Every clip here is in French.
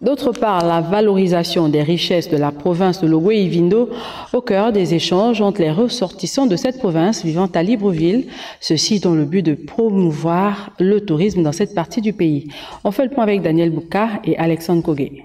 D'autre part, la valorisation des richesses de la province de logoué ivindo au cœur des échanges entre les ressortissants de cette province vivant à Libreville, ceci dans le but de promouvoir le tourisme dans cette partie du pays. On fait le point avec Daniel Bouka et Alexandre Kogé.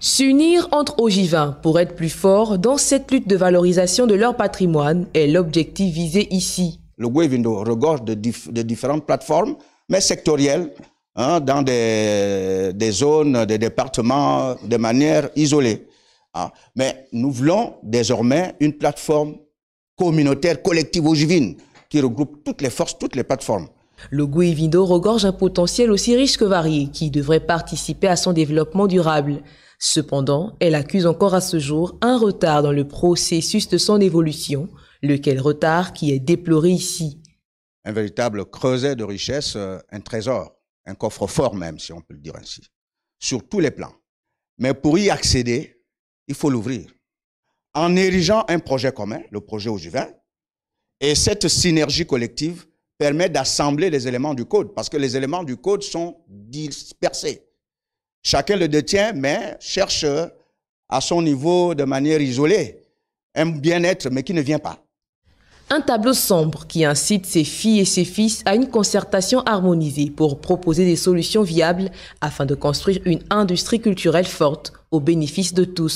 S'unir entre Ogivins pour être plus forts dans cette lutte de valorisation de leur patrimoine est l'objectif visé ici. Le ivindo regorge de différentes plateformes, mais sectorielles, Hein, dans des, zones, des départements de manière isolée. Ah, mais nous voulons désormais une plateforme communautaire, collective ogivine, qui regroupe toutes les forces, toutes les plateformes. Le Guévindo regorge un potentiel aussi riche que varié qui devrait participer à son développement durable. Cependant, elle accuse encore à ce jour un retard dans le processus de son évolution, lequel retard qui est déploré ici. Un véritable creuset de richesse, euh, un trésor un coffre-fort même, si on peut le dire ainsi, sur tous les plans. Mais pour y accéder, il faut l'ouvrir. En érigeant un projet commun, le projet juvin. et cette synergie collective permet d'assembler les éléments du code, parce que les éléments du code sont dispersés. Chacun le détient, mais cherche à son niveau, de manière isolée, un bien-être, mais qui ne vient pas. Un tableau sombre qui incite ses filles et ses fils à une concertation harmonisée pour proposer des solutions viables afin de construire une industrie culturelle forte au bénéfice de tous.